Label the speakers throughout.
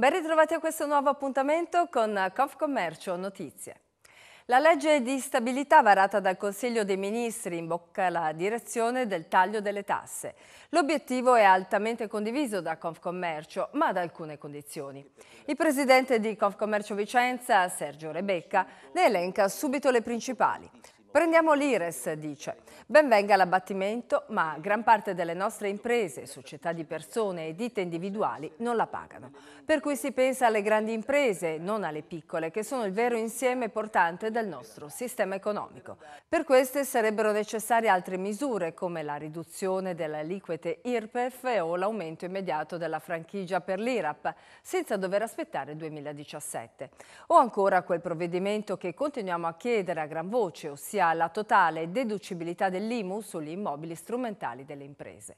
Speaker 1: Ben ritrovati a questo nuovo appuntamento con Confcommercio Notizie. La legge di stabilità varata dal Consiglio dei Ministri imbocca la direzione del taglio delle tasse. L'obiettivo è altamente condiviso da Confcommercio, ma ad alcune condizioni. Il presidente di Confcommercio Vicenza, Sergio Rebecca, ne elenca subito le principali. Prendiamo l'Ires, dice. Benvenga l'abbattimento, ma gran parte delle nostre imprese, società di persone e ditte individuali non la pagano. Per cui si pensa alle grandi imprese, non alle piccole, che sono il vero insieme portante del nostro sistema economico. Per queste sarebbero necessarie altre misure, come la riduzione delle aliquote IRPEF o l'aumento immediato della franchigia per l'IRAP, senza dover aspettare 2017. O ancora quel provvedimento che continuiamo a chiedere a gran voce, ossia inizia la totale deducibilità dell'IMU sugli immobili strumentali delle imprese.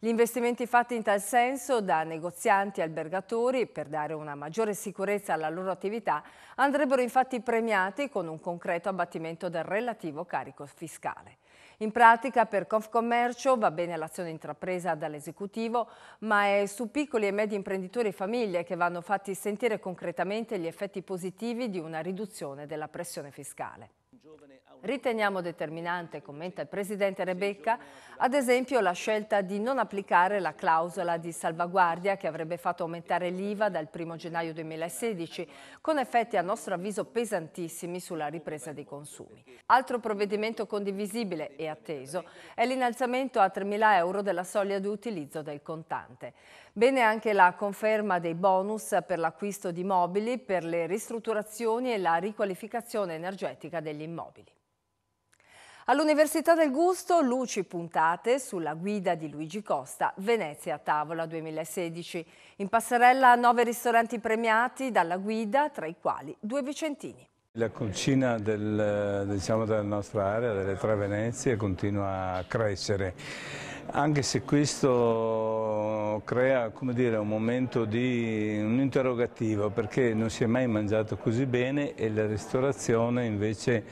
Speaker 1: Gli investimenti fatti in tal senso da negozianti e albergatori per dare una maggiore sicurezza alla loro attività andrebbero infatti premiati con un concreto abbattimento del relativo carico fiscale. In pratica per Confcommercio va bene l'azione intrapresa dall'esecutivo, ma è su piccoli e medi imprenditori e famiglie che vanno fatti sentire concretamente gli effetti positivi di una riduzione della pressione fiscale. Riteniamo determinante, commenta il Presidente Rebecca, ad esempio la scelta di non applicare la clausola di salvaguardia che avrebbe fatto aumentare l'IVA dal 1 gennaio 2016, con effetti a nostro avviso pesantissimi sulla ripresa dei consumi. Altro provvedimento condivisibile e atteso è l'innalzamento a 3.000 euro della soglia di utilizzo del contante. Bene anche la conferma dei bonus per l'acquisto di mobili, per le ristrutturazioni e la riqualificazione energetica degli immobili. All'Università del Gusto, luci puntate sulla guida di Luigi Costa, Venezia a tavola 2016. In passerella nove ristoranti premiati dalla guida, tra i quali due vicentini. La cucina del, diciamo, della nostra area, delle Tre Venezie, continua a crescere anche se questo crea dire, un momento di un interrogativo perché non si è mai mangiato così bene e la ristorazione invece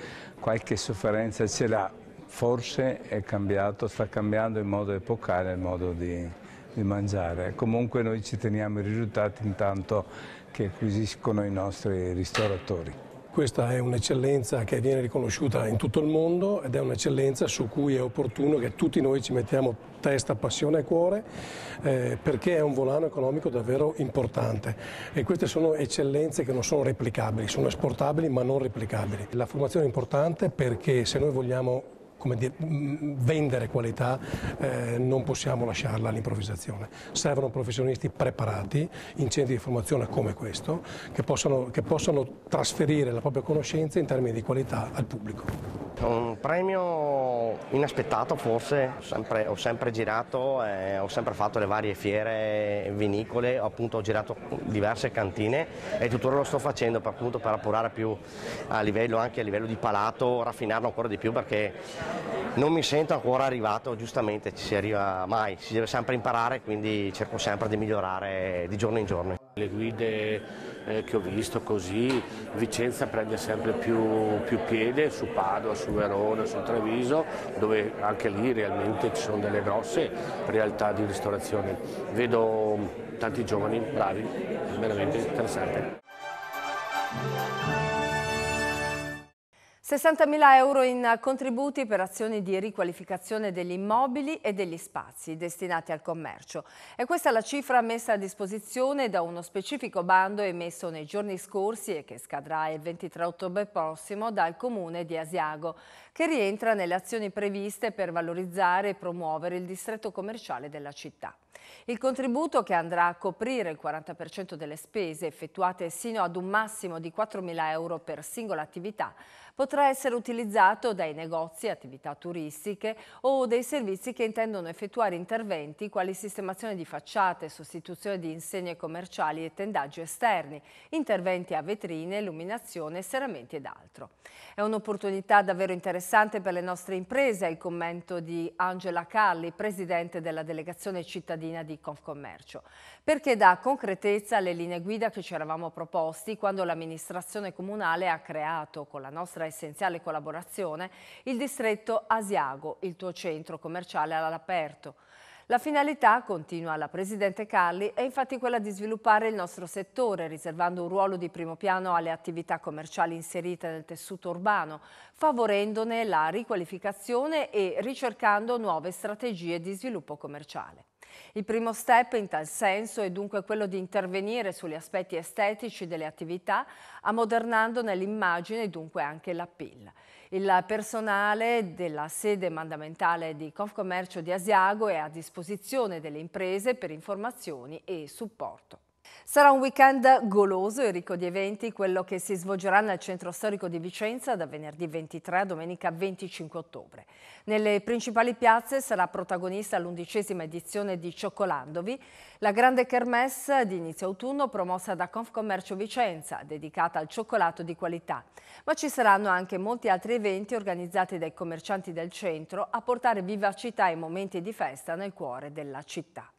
Speaker 1: qualche sofferenza ce l'ha. Forse è cambiato, sta cambiando in modo epocale il modo di, di mangiare. Comunque noi ci teniamo i risultati intanto che acquisiscono i nostri ristoratori. Questa è un'eccellenza che viene riconosciuta in tutto il mondo ed è un'eccellenza su cui è opportuno che tutti noi ci mettiamo testa, passione e cuore eh, perché è un volano economico davvero importante e queste sono eccellenze che non sono replicabili, sono esportabili ma non replicabili. La formazione è importante perché se noi vogliamo dire, vendere qualità eh, non possiamo lasciarla all'improvvisazione. Servono professionisti preparati in centri di formazione come questo che possono, che possono trasferire la propria conoscenza in termini di qualità al pubblico. Un premio inaspettato forse, ho sempre, ho sempre girato, eh, ho sempre fatto le varie fiere vinicole, appunto ho girato diverse cantine e tuttora lo sto facendo per, appunto, per appurare più a livello, anche a livello di palato, raffinarlo ancora di più perché non mi sento ancora arrivato, giustamente ci si arriva mai, si deve sempre imparare, quindi cerco sempre di migliorare di giorno in giorno. Le guide eh, che ho visto così, Vicenza prende sempre più, più, piede su Padova, su Verona, su Treviso, dove anche lì realmente ci sono delle grosse realtà di ristorazione. Vedo tanti giovani bravi, veramente interessante. 60.000 euro in contributi per azioni di riqualificazione degli immobili e degli spazi destinati al commercio. E questa è la cifra messa a disposizione da uno specifico bando emesso nei giorni scorsi e che scadrà il 23 ottobre prossimo dal comune di Asiago, che rientra nelle azioni previste per valorizzare e promuovere il distretto commerciale della città. Il contributo che andrà a coprire il 40% delle spese effettuate sino ad un massimo di 4.000 euro per singola attività potrà essere utilizzato dai negozi, attività turistiche o dei servizi che intendono effettuare interventi quali sistemazione di facciate, sostituzione di insegne commerciali e tendaggi esterni, interventi a vetrine, illuminazione, serramenti ed altro. È un'opportunità davvero interessante per le nostre imprese, il commento di Angela Calli, presidente della delegazione cittadina pagina di Confcommercio, perché dà concretezza alle linee guida che ci eravamo proposti quando l'amministrazione comunale ha creato, con la nostra essenziale collaborazione, il distretto Asiago, il tuo centro commerciale all'aperto. La finalità, continua la Presidente Carli, è infatti quella di sviluppare il nostro settore, riservando un ruolo di primo piano alle attività commerciali inserite nel tessuto urbano, favorendone la riqualificazione e ricercando nuove strategie di sviluppo commerciale. Il primo step in tal senso è dunque quello di intervenire sugli aspetti estetici delle attività, ammodernandone l'immagine e dunque anche l'appeal. Il personale della sede mandamentale di Confcommercio di Asiago è a disposizione delle imprese per informazioni e supporto. Sarà un weekend goloso e ricco di eventi, quello che si svolgerà nel centro storico di Vicenza da venerdì 23 a domenica 25 ottobre. Nelle principali piazze sarà protagonista l'undicesima edizione di Cioccolandovi, la grande kermesse di inizio autunno promossa da Confcommercio Vicenza, dedicata al cioccolato di qualità. Ma ci saranno anche molti altri eventi organizzati dai commercianti del centro a portare vivacità e momenti di festa nel cuore della città.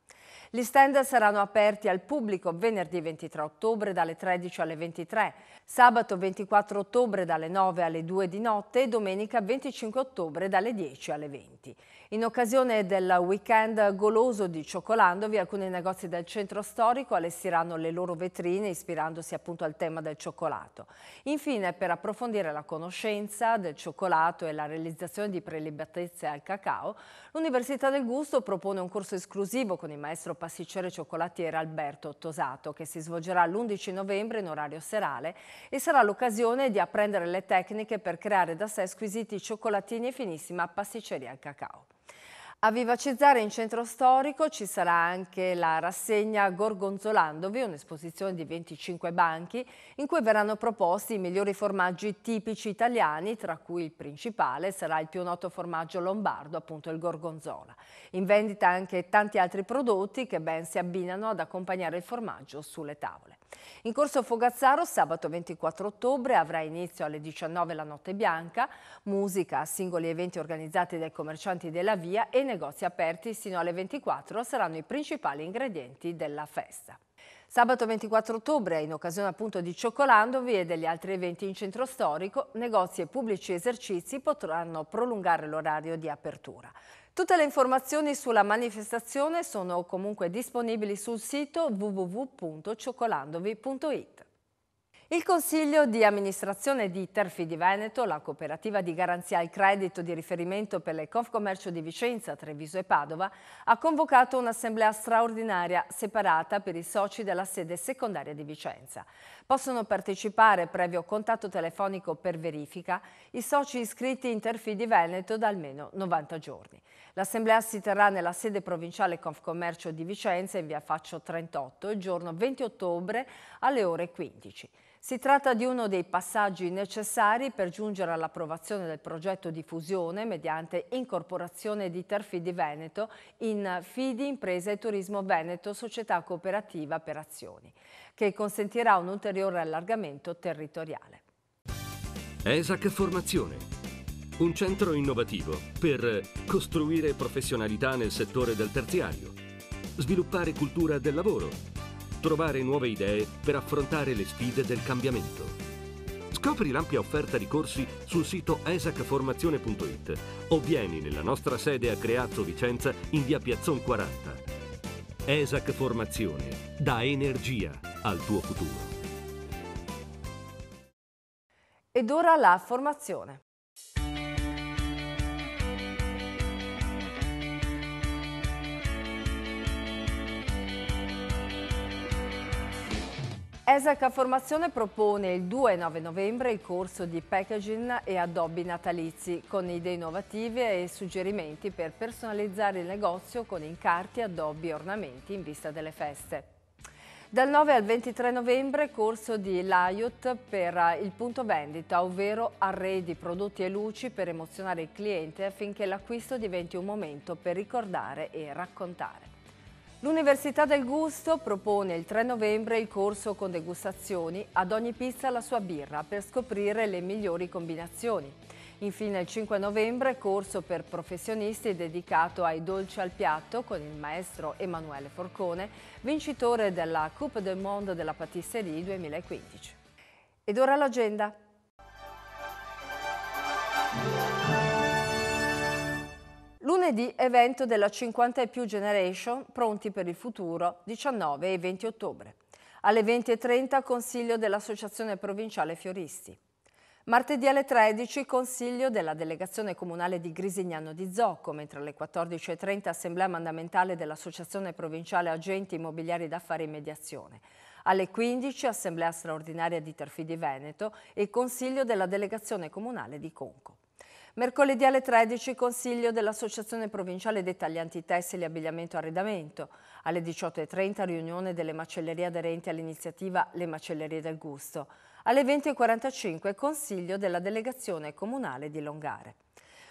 Speaker 1: Gli stand saranno aperti al pubblico venerdì 23 ottobre dalle 13 alle 23 sabato 24 ottobre dalle 9 alle 2 di notte e domenica 25 ottobre dalle 10 alle 20. In occasione del weekend goloso di Ciocolandovi, alcuni negozi del centro storico allestiranno le loro vetrine ispirandosi appunto al tema del cioccolato. Infine, per approfondire la conoscenza del cioccolato e la realizzazione di prelibatezze al cacao, l'Università del Gusto propone un corso esclusivo con il maestro pasticcere cioccolatiere Alberto Tosato che si svolgerà l'11 novembre in orario serale e sarà l'occasione di apprendere le tecniche per creare da sé squisiti cioccolatini e finissima pasticceria al cacao. A vivacizzare in centro storico ci sarà anche la rassegna Gorgonzolandovi, un'esposizione di 25 banchi in cui verranno proposti i migliori formaggi tipici italiani, tra cui il principale sarà il più noto formaggio lombardo, appunto il gorgonzola. In vendita anche tanti altri prodotti che ben si abbinano ad accompagnare il formaggio sulle tavole. In corso Fogazzaro sabato 24 ottobre avrà inizio alle 19 la notte bianca, musica, singoli eventi organizzati dai commercianti della via e negozi aperti sino alle 24 saranno i principali ingredienti della festa. Sabato 24 ottobre, in occasione appunto di Cioccolandovi e degli altri eventi in centro storico, negozi e pubblici esercizi potranno prolungare l'orario di apertura. Tutte le informazioni sulla manifestazione sono comunque disponibili sul sito www.cioccolandovi.it. Il Consiglio di amministrazione di Terfi di Veneto, la cooperativa di garanzia al credito di riferimento per le Confcommercio di Vicenza, Treviso e Padova, ha convocato un'assemblea straordinaria separata per i soci della sede secondaria di Vicenza. Possono partecipare, previo contatto telefonico per verifica, i soci iscritti in Terfi di Veneto da almeno 90 giorni. L'assemblea si terrà nella sede provinciale Confcommercio di Vicenza in via Faccio 38 il giorno 20 ottobre alle ore 15. Si tratta di uno dei passaggi necessari per giungere all'approvazione del progetto di fusione mediante incorporazione di Terfidi Veneto in Fidi Impresa e Turismo Veneto Società Cooperativa per Azioni, che consentirà un ulteriore allargamento territoriale. ESAC Formazione un centro innovativo per costruire professionalità nel settore del terziario, sviluppare cultura del lavoro, trovare nuove idee per affrontare le sfide del cambiamento. Scopri l'ampia offerta di corsi sul sito esacformazione.it o vieni nella nostra sede a Creazzo Vicenza in via Piazzon 40. ESAC Formazione dà energia al tuo futuro. Ed ora la formazione. ESAC Formazione propone il 2-9 novembre il corso di packaging e addobbi natalizi con idee innovative e suggerimenti per personalizzare il negozio con incarti, addobbi e ornamenti in vista delle feste. Dal 9 al 23 novembre corso di Laiot per il punto vendita, ovvero arredi, prodotti e luci per emozionare il cliente affinché l'acquisto diventi un momento per ricordare e raccontare. L'Università del Gusto propone il 3 novembre il corso con degustazioni ad ogni pizza la sua birra per scoprire le migliori combinazioni. Infine il 5 novembre corso per professionisti dedicato ai dolci al piatto con il maestro Emanuele Forcone, vincitore della Coupe del Mondo della Patisserie 2015. Ed ora l'agenda. Lunedì evento della 50 e più generation, pronti per il futuro, 19 e 20 ottobre. Alle 20.30 consiglio dell'Associazione Provinciale Fioristi. Martedì alle 13 consiglio della delegazione comunale di Grisignano di Zocco, mentre alle 14.30 assemblea mandamentale dell'Associazione Provinciale Agenti Immobiliari d'Affari e Mediazione. Alle 15 assemblea straordinaria di Terfidi Veneto e consiglio della delegazione comunale di Conco. Mercoledì alle 13 consiglio dell'Associazione Provinciale dei Taglianti Tessili Abbigliamento e Arredamento. Alle 18.30 riunione delle macellerie aderenti all'iniziativa Le Macellerie del Gusto. Alle 20.45 consiglio della Delegazione Comunale di Longare.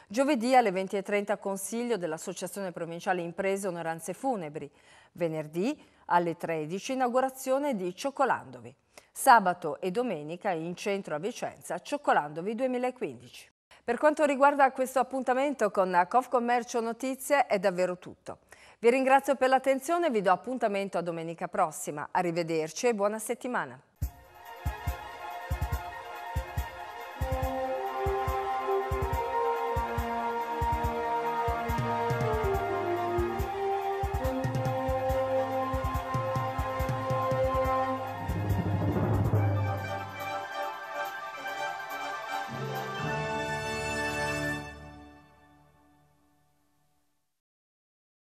Speaker 1: Giovedì alle 20.30 consiglio dell'Associazione Provinciale Imprese Onoranze Funebri. Venerdì alle 13 inaugurazione di Cioccolandovi. Sabato e domenica in centro a Vicenza Cioccolandovi 2015. Per quanto riguarda questo appuntamento con Confcommercio Notizie è davvero tutto. Vi ringrazio per l'attenzione e vi do appuntamento a domenica prossima. Arrivederci e buona settimana.